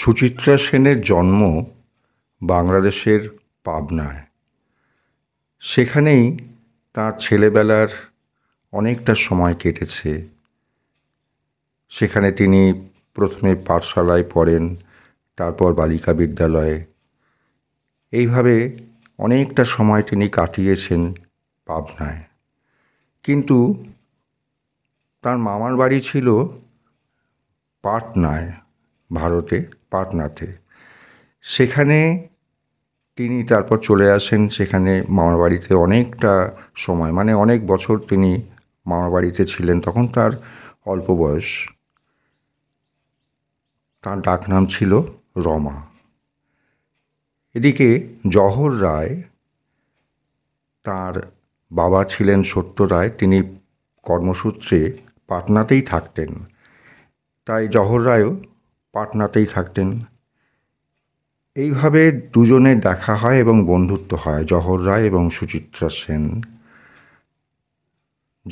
সুচিত্রা সেনের জন্ম বাংলাদেশের পাবনায় সেখানেই তার ছেলেবেলার অনেকটা সময় কেটেছে সেখানে তিনি প্রথমে পাঠশালায় পড়েন তারপর বালিকা বিদ্যালয়ে এইভাবে অনেকটা সময় তিনি কাটিয়েছেন পাবনায় কিন্তু তার মামার বাড়ি ছিল পাটনায় ভারতে পাটনাতে সেখানে তিনি তারপর চলে আসেন সেখানে মামার বাড়িতে অনেকটা সময় মানে অনেক বছর তিনি মামার বাড়িতে ছিলেন তখন তার অল্প বয়স তার ডাকনাম ছিল রমা এদিকে জহর রায় তার বাবা ছিলেন সত্য রায় তিনি কর্মসূত্রে পাটনাতেই থাকতেন তাই জহর রায়ও পাটনাতেই থাকতেন এইভাবে দুজনে দেখা হয় এবং বন্ধুত্ব হয় জহর রায় এবং সুচিত্রা সেন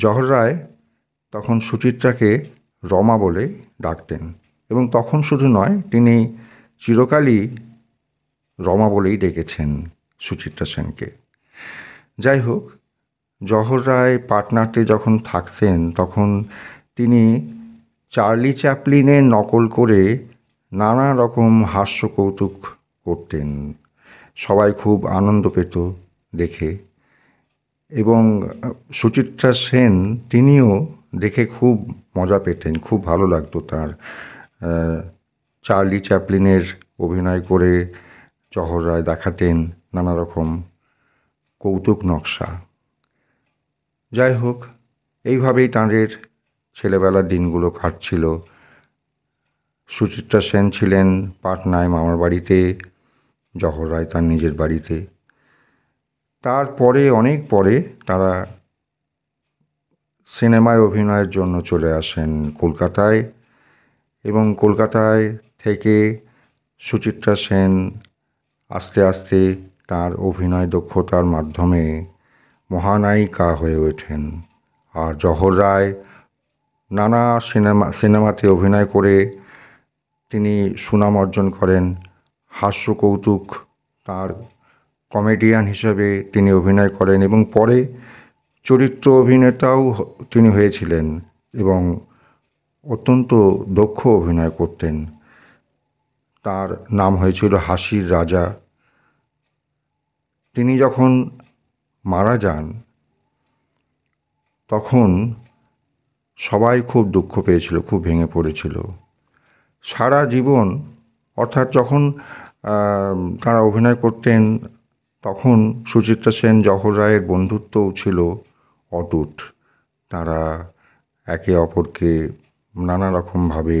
জহর রায় তখন সুচিত্রাকে রমা বলে ডাকতেন এবং তখন শুধু নয় তিনি চিরকালই রমা বলেই ডেকেছেন সুচিত্রা সেনকে যাই হোক জহর রায় পাটনাতে যখন থাকতেন তখন তিনি চার্লি চ্যাপলিনের নকল করে নানা রকম হাস্য কৌতুক করতেন সবাই খুব আনন্দ পেত দেখে এবং সুচিত্রা সেন তিনিও দেখে খুব মজা পেতেন খুব ভালো লাগতো তার চার্লি চ্যাপলিনের অভিনয় করে চহরায় দেখাতেন নানা রকম কৌতুক নকশা যাই হোক এইভাবেই তাঁদের ছেলেবেলার দিনগুলো কাটছিল সুচিত্রা সেন ছিলেন পাটনায় মামার বাড়িতে জহর রায় তার নিজের বাড়িতে তারপরে অনেক পরে তারা সিনেমায় অভিনয়ের জন্য চলে আসেন কলকাতায় এবং কলকাতায় থেকে সুচিত্রা সেন আস্তে আস্তে তার অভিনয় দক্ষতার মাধ্যমে মহানায়িকা হয়ে ওঠেন আর জহর রায় নানা সিনেমা সিনেমাতে অভিনয় করে তিনি সুনাম অর্জন করেন হাস্য কৌতুক তার কমেডিয়ান হিসেবে তিনি অভিনয় করেন এবং পরে চরিত্র অভিনেতাও তিনি হয়েছিলেন এবং অত্যন্ত দক্ষ অভিনয় করতেন তার নাম হয়েছিল হাসির রাজা তিনি যখন মারা যান তখন সবাই খুব দুঃখ পেয়েছিল খুব ভেঙে পড়েছিল সারা জীবন অর্থাৎ যখন তারা অভিনয় করতেন তখন সুচিত্রা সেন জহর রায়ের বন্ধুত্বও ছিল অটুট তারা একে অপরকে নানা রকমভাবে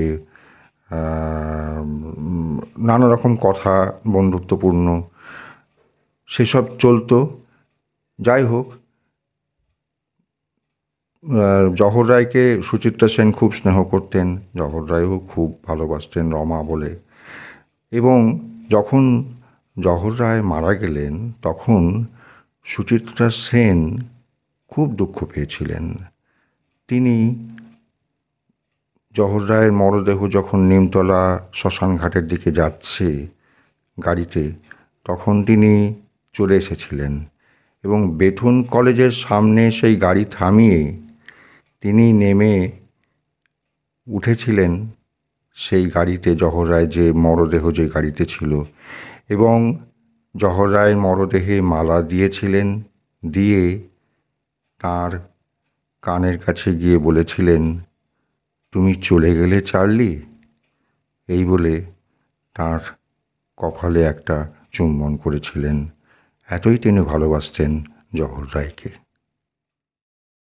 নানা রকম কথা বন্ধুত্বপূর্ণ সেসব চলতো যাই হোক জহর রায়কে সুচিত্রা সেন খুব স্নেহ করতেন জহর রায়ও খুব ভালোবাসতেন রমা বলে এবং যখন জহর রায় মারা গেলেন তখন সুচিত্রা সেন খুব দুঃখ পেয়েছিলেন তিনি জহর রায়ের মরদেহ যখন নিমতলা শ্মশান ঘাটের দিকে যাচ্ছে গাড়িতে তখন তিনি চলে এসেছিলেন এবং বেথুন কলেজের সামনে সেই গাড়ি থামিয়ে তিনি নেমে উঠেছিলেন সেই গাড়িতে জহর রায় যে মরদেহ যে গাড়িতে ছিল এবং জহর রায়ের মরদেহে মালা দিয়েছিলেন দিয়ে তার কানের কাছে গিয়ে বলেছিলেন তুমি চলে গেলে চার্লি এই বলে তার কপালে একটা চুম্বন করেছিলেন এতই তিনি ভালোবাসতেন জহর রায়কে